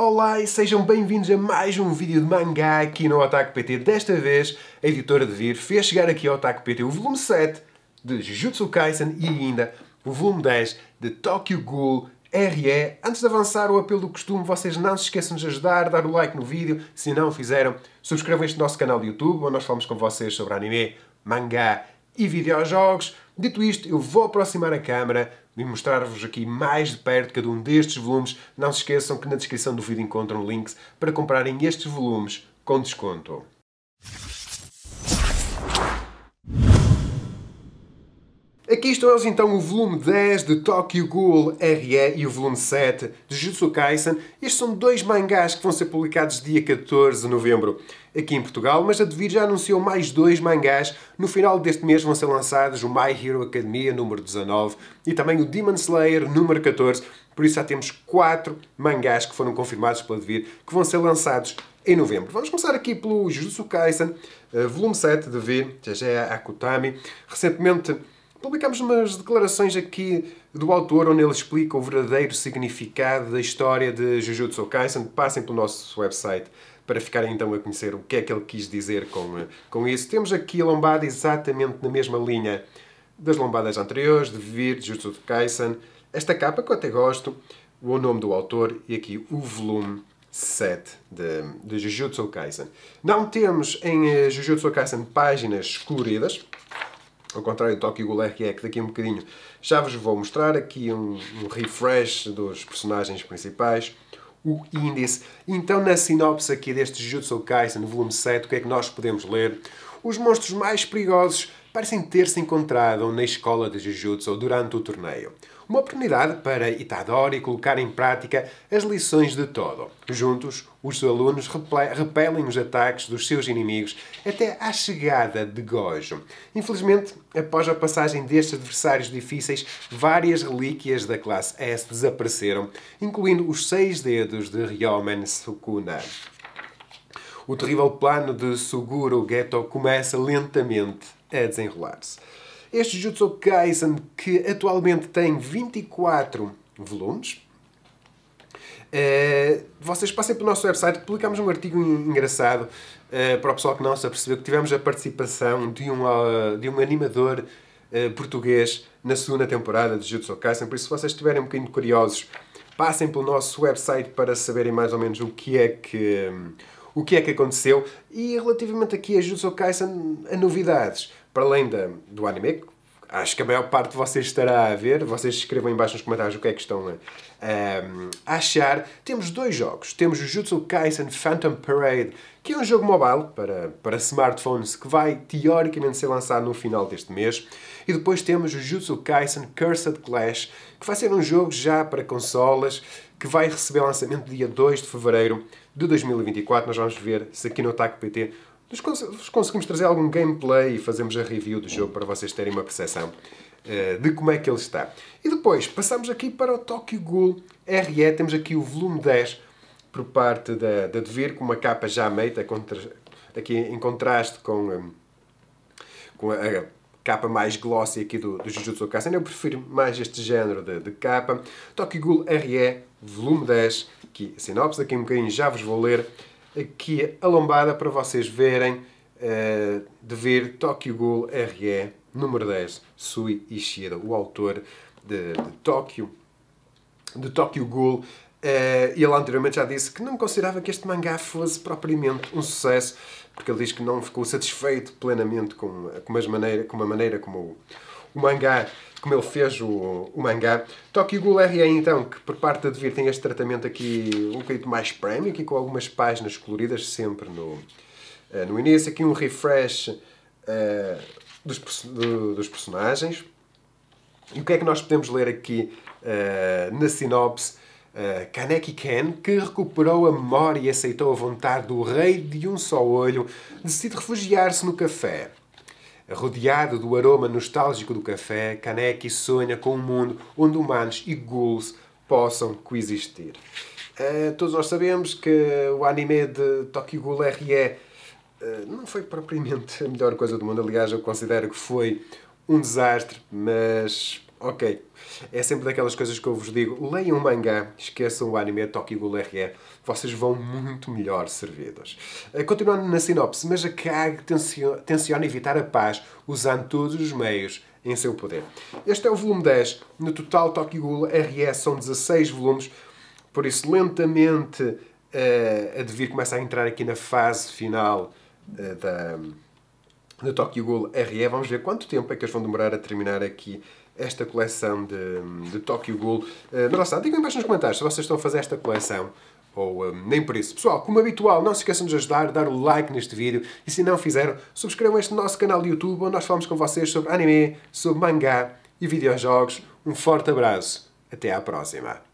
Olá e sejam bem-vindos a mais um vídeo de mangá aqui no Otaku PT. Desta vez, a editora de Vir fez chegar aqui ao Otaku PT o volume 7 de Jujutsu Kaisen e ainda o volume 10 de Tokyo Ghoul RE. Antes de avançar, o apelo do costume, vocês não se esqueçam de ajudar, dar o like no vídeo, se não o fizeram, subscrevam este nosso canal do YouTube, onde nós falamos com vocês sobre anime, mangá e videojogos. Dito isto, eu vou aproximar a câmera, de mostrar-vos aqui mais de perto cada um destes volumes, não se esqueçam que na descrição do vídeo encontram links para comprarem estes volumes com desconto. Aqui estão eles então, o volume 10 de Tokyo Ghoul RE e o volume 7 de Jutsu Kaisen. Estes são dois mangás que vão ser publicados dia 14 de novembro aqui em Portugal, mas a Devir já anunciou mais dois mangás. No final deste mês vão ser lançados o My Hero Academia número 19 e também o Demon Slayer número 14. Por isso já temos quatro mangás que foram confirmados pela Devir que vão ser lançados em novembro. Vamos começar aqui pelo Jujutsu Kaisen, eh, volume 7 de Devir, já é Akutami. Recentemente Publicamos umas declarações aqui do autor onde ele explica o verdadeiro significado da história de Jujutsu Kaisen. Passem pelo nosso website para ficarem então a conhecer o que é que ele quis dizer com, eh, com isso. Temos aqui a lombada exatamente na mesma linha das lombadas anteriores, de Vir, de Jujutsu Kaisen. Esta capa que eu até gosto, o nome do autor e aqui o volume 7 de, de Jujutsu Kaisen. Não temos em eh, Jujutsu Kaisen páginas escuridas. Ao contrário do Tokyo Ghoul RX, daqui a um bocadinho já vos vou mostrar aqui um, um refresh dos personagens principais, o índice. Então, na sinopse aqui deste Jutsu Kaisen volume 7, o que é que nós podemos ler? Os monstros mais perigosos parecem ter se encontrado na escola de Jujutsu durante o torneio. Uma oportunidade para Itadori colocar em prática as lições de Todo. Juntos, os alunos repelem os ataques dos seus inimigos até à chegada de Gojo. Infelizmente, após a passagem destes adversários difíceis, várias relíquias da classe S desapareceram, incluindo os seis dedos de Ryomen Sukuna. O terrível plano de Suguro Geto começa lentamente a desenrolar-se. Este Jutsu Kaisen, que atualmente tem 24 volumes, Uh, vocês passem pelo nosso website, publicámos um artigo engraçado uh, para o pessoal que não se apercebeu que tivemos a participação de um, uh, de um animador eh, português na segunda temporada de Jutsu Kaisen, por isso se vocês estiverem um bocadinho curiosos, passem pelo nosso website para saberem mais ou menos o que é que, um, o que, é que aconteceu. E relativamente aqui a Jutsu Kaisen, a novidades para além da, do anime, acho que a maior parte de vocês estará a ver. Vocês escrevam embaixo nos comentários o que é que estão a, a achar. Temos dois jogos. Temos Jutsu Kaisen Phantom Parade, que é um jogo mobile para, para smartphones que vai teoricamente ser lançado no final deste mês. E depois temos o Jutsu Kaisen Cursed Clash, que vai ser um jogo já para consolas, que vai receber lançamento dia 2 de fevereiro de 2024. Nós vamos ver se aqui no TAC PT vos conseguimos trazer algum gameplay e fazemos a review do jogo para vocês terem uma percepção uh, de como é que ele está. E depois, passamos aqui para o Tokyo Ghoul RE, temos aqui o volume 10 por parte da, da Devir, com uma capa já meita, contra, aqui em contraste com, um, eh, com a, a, capa mais glossy aqui do, do Jujutsu Kaisen. Eu prefiro mais este género de, de capa. Tokyo Ghoul RE, volume 10, aqui a sinopse, aqui um bocadinho já vos vou ler aqui a lombada para vocês verem uh, eh, de ver Tokyo Ghoul RE número 10, Sui Ishida, o autor de, de de Tokyo Ghoul. Uh, ele anteriormente já disse que não considerava que este mangá fosse propriamente um sucesso, porque ele diz que não ficou satisfeito plenamente com, com, as maneira, com a maneira como o, o mangá, como ele fez o, o mangá. Tokyo Ghoul RE então, que por parte da Devir tem este tratamento aqui um bocadinho mais premium, aqui com algumas páginas coloridas sempre no, uh, no início. Aqui um refresh uh, dos, do, dos personagens. E o que é que nós podemos ler aqui uh, na sinopse? Uh, Kaneki Ken, que recuperou a memória e aceitou a vontade do rei de um só olho, decide refugiar-se no café. Rodeado do aroma nostálgico do café, Kaneki sonha com um mundo onde humanos e ghouls possam coexistir. Uh, todos nós sabemos que o anime de Tokyo Ghoul R.E. Uh, eh, não foi propriamente a melhor coisa do mundo. Aliás, eu considero que foi um desastre, mas Ok. É sempre daquelas coisas que eu vos digo. Leiam mangá, esqueçam o anime Tokyo Re. Vocês vão muito melhor servidos. Eh, continuando na sinopse, mas a Kag tenciona evitar a paz usando todos os meios em seu poder. Este é o volume 10. No total, Tokyo RE são 16 volumes. Por isso, lentamente, uh, a devir começa a entrar aqui na fase final uh, da, da Tokyo Ghoul RE. Vamos ver quanto tempo é que eles vão demorar a terminar aqui esta coleção de, de Tokyo Ghoul. Uh, eh, nossa, digam embaixo nos comentários se vocês estão a fazer esta coleção ou um, eh, nem por isso. Pessoal, como habitual, não se esqueçam de ajudar, dar o like neste vídeo e se não fizeram, subscrevam este nosso canal de YouTube onde nós falamos com vocês sobre anime, sobre mangá e videojogos. Um forte abraço, até à próxima.